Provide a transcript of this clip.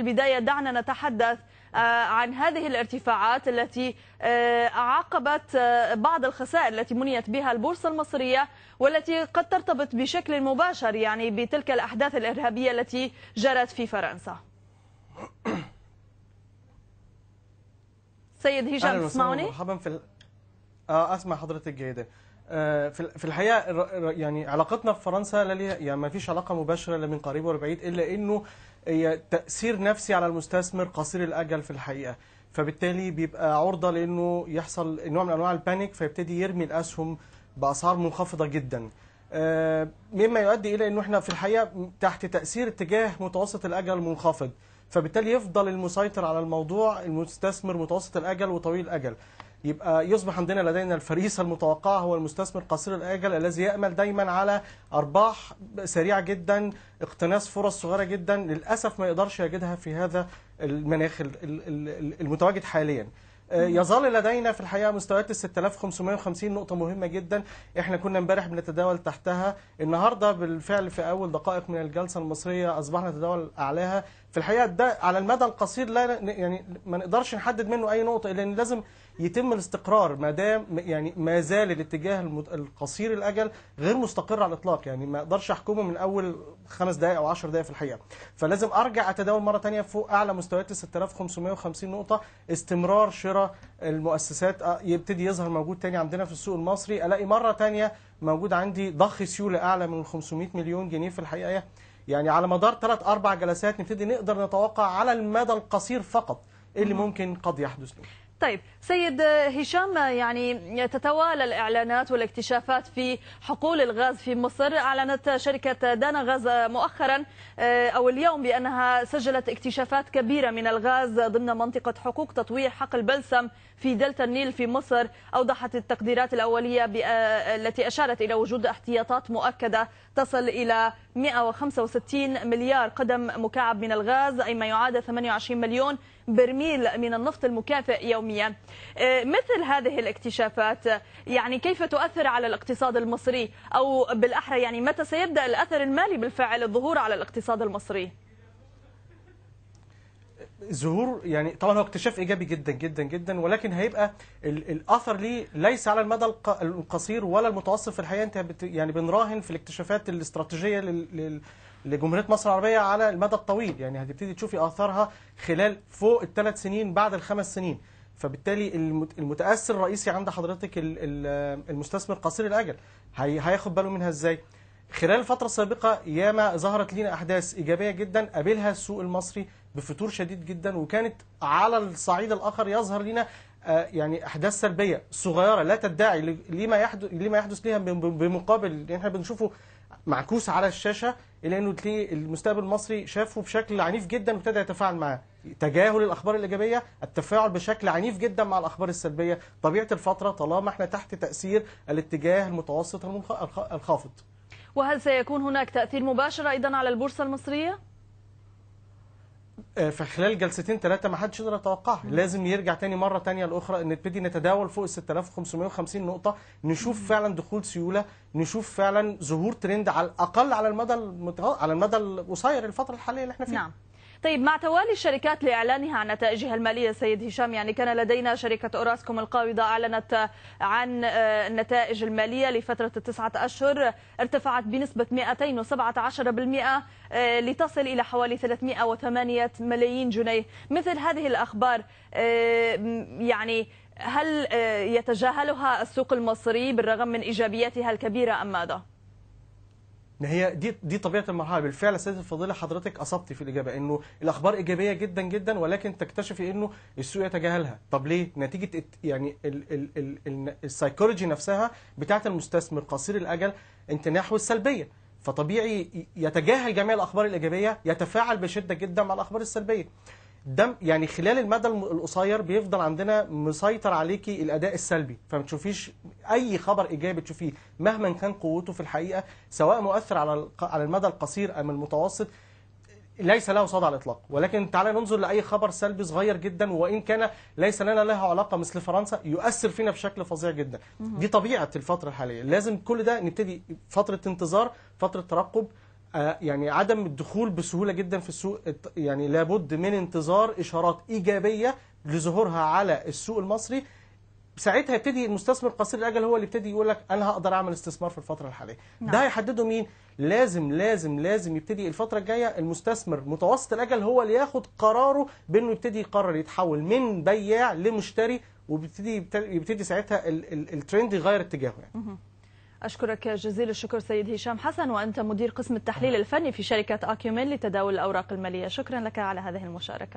البداية دعنا نتحدث آه، عن هذه الارتفاعات التي آه، عاقبت آه، بعض الخسائر التي منيت بها البورصة المصرية والتي قد ترتبط بشكل مباشر يعني بتلك الأحداث الإرهابية التي جرت في فرنسا سيد هشام تسمعوني؟ مرحبا في ال... آه اسمع حضرتك جيدا آه، في الحقيقه يعني علاقتنا بفرنسا لا ليها يعني ما فيش علاقه مباشره لا من قريب ولا بعيد الا انه هي تاثير نفسي على المستثمر قصير الاجل في الحقيقه فبالتالي بيبقى عرضه لانه يحصل نوع من انواع البانيك فيبتدي يرمي الاسهم باسعار منخفضه جدا آه، مما يؤدي الى انه احنا في الحقيقه تحت تاثير اتجاه متوسط الاجل منخفض فبالتالي يفضل المسيطر على الموضوع المستثمر متوسط الاجل وطويل الاجل يبقى يصبح عندنا لدينا الفريسة المتوقعة هو المستثمر قصير الأجل الذي يأمل دايما على أرباح سريعة جدا اقتناص فرص صغيرة جدا للأسف ما يقدرش يجدها في هذا المناخ المتواجد حاليا آه، يظل لدينا في الحقيقه مستويات ال 6550 نقطه مهمه جدا احنا كنا امبارح بنتداول تحتها النهارده بالفعل في اول دقائق من الجلسه المصريه اصبحنا نتداول اعلاها في الحقيقه ده على المدى القصير لا يعني ما نقدرش نحدد منه اي نقطه لان لازم يتم الاستقرار ما دام يعني ما زال الاتجاه القصير الاجل غير مستقر على الاطلاق يعني ما اقدرش احكمه من اول خمس دقائق او 10 دقائق في الحقيقه فلازم ارجع اتداول مره ثانيه فوق اعلى مستويات 6550 نقطه استمرار شراء المؤسسات آه، يبتدي يظهر موجود ثاني عندنا في السوق المصري الاقي مره ثانيه موجود عندي ضخ سيوله اعلى من 500 مليون جنيه في الحقيقه يعني على مدار ثلاث اربع جلسات نبتدي نقدر نتوقع على المدى القصير فقط ايه اللي ممكن قد يحدث له طيب سيد هشام يعني تتوالى الإعلانات والاكتشافات في حقول الغاز في مصر أعلنت شركة دانا غاز مؤخرا آه، أو اليوم بأنها سجلت اكتشافات كبيرة من الغاز ضمن منطقة حقوق تطوير حقل بلسم في دلتا النيل في مصر أوضحت التقديرات الأولية التي أشارت إلى وجود احتياطات مؤكدة تصل إلى 165 مليار قدم مكعب من الغاز أي ما يعادل 28 مليون برميل من النفط المكافئ يوميا آه، مثل هذه الاكتشافات يعني كيف تؤثر على الاقتصاد المصري أو بالأحرى يعني متى سيبدأ الأثر المالي بالفعل الظهور على الاقتصاد المصري؟ ظهور يعني طبعا هو اكتشاف ايجابي جدا جدا جدا ولكن هيبقى الاثر ليه ليس على المدى القصير ولا المتوسط في الحقيقه انت يعني بنراهن في الاكتشافات الاستراتيجيه لجمهوريه مصر العربيه على المدى الطويل يعني هتبتدي تشوفي اثارها خلال فوق الثلاث سنين بعد الخمس سنين فبالتالي المتاثر الرئيسي عند حضرتك المستثمر قصير الاجل هياخد باله منها ازاي؟ خلال الفترة السابقة ياما ظهرت لنا أحداث إيجابية جدا قابلها السوق المصري بفتور شديد جدا وكانت على الصعيد الاخر يظهر لنا آه، يعني احداث سلبيه صغيره لا تدعي لما يحدث لما يحدث ليها بمقابل اللي احنا بنشوفه معكوس على الشاشه الا انه تلاقي المستقبل المصري شافه بشكل عنيف جدا وابتدى يتفاعل معاه تجاهل الاخبار الايجابيه التفاعل بشكل عنيف جدا مع الاخبار السلبيه طبيعه الفتره طالما احنا تحت تاثير الاتجاه المتوسط الخافض وهل سيكون هناك تاثير مباشر ايضا على البورصه المصريه آه، في خلال جلستين ثلاثه ما حدش يقدر يتوقعها لازم يرجع تاني مره تانية لاخرى نبتدي نتداول فوق ال 6550 نقطه نشوف فعلا دخول سيوله نشوف فعلا ظهور ترند على الاقل على المدى المتغ... على المدى القصير الفتره الحاليه اللي احنا فيها نعم. طيب مع توالي الشركات لإعلانها عن نتائجها المالية سيد هشام يعني كان لدينا شركة أوراسكوم القابضة أعلنت عن النتائج آه، المالية لفترة التسعة أشهر ارتفعت بنسبة 217% آه، لتصل إلى حوالي 308 ملايين جنيه مثل هذه الأخبار آه، يعني هل يتجاهلها السوق المصري بالرغم من إيجابياتها الكبيرة أم ماذا؟ ان هي دي دي طبيعه المرحله بالفعل سيد الفضيله حضرتك اصبتي في الاجابه انه الاخبار ايجابيه جدا جدا ولكن تكتشفي انه السوق يتجاهلها طب ليه نتيجه يعني السايكولوجي نفسها بتاعه المستثمر قصير الاجل انت نحو السلبيه فطبيعي يتجاهل جميع الاخبار الايجابيه يتفاعل بشده جدا مع الاخبار السلبيه دم يعني خلال المدى القصير بيفضل عندنا مسيطر عليكي الاداء السلبي فما تشوفيش اي خبر ايجابي تشوفيه مهما كان قوته في الحقيقه سواء مؤثر على على المدى القصير ام المتوسط ليس له صدى على الاطلاق ولكن تعالى ننظر لاي خبر سلبي صغير جدا وان كان ليس لنا له علاقه مثل فرنسا يؤثر فينا بشكل فظيع جدا دي طبيعه الفتره الحاليه لازم كل ده نبتدي فتره انتظار فتره ترقب آه، يعني عدم الدخول بسهولة جدا في السوق يعني لابد من انتظار إشارات إيجابية لظهورها على السوق المصري ساعتها يبتدي المستثمر قصير الاجل هو اللي يبتدي يقول لك انا هقدر اعمل استثمار في الفتره الحاليه نعم. ده هيحدده مين لازم لازم لازم يبتدي الفتره الجايه المستثمر متوسط الاجل هو اللي ياخد قراره بانه يبتدي يقرر يتحول من بياع لمشتري وبيبتدي يبتدي ساعتها الترند يغير اتجاهه يعني أشكرك جزيل الشكر سيد هشام حسن وأنت مدير قسم التحليل الفني في شركة أكيومين لتداول الأوراق المالية شكرا لك على هذه المشاركة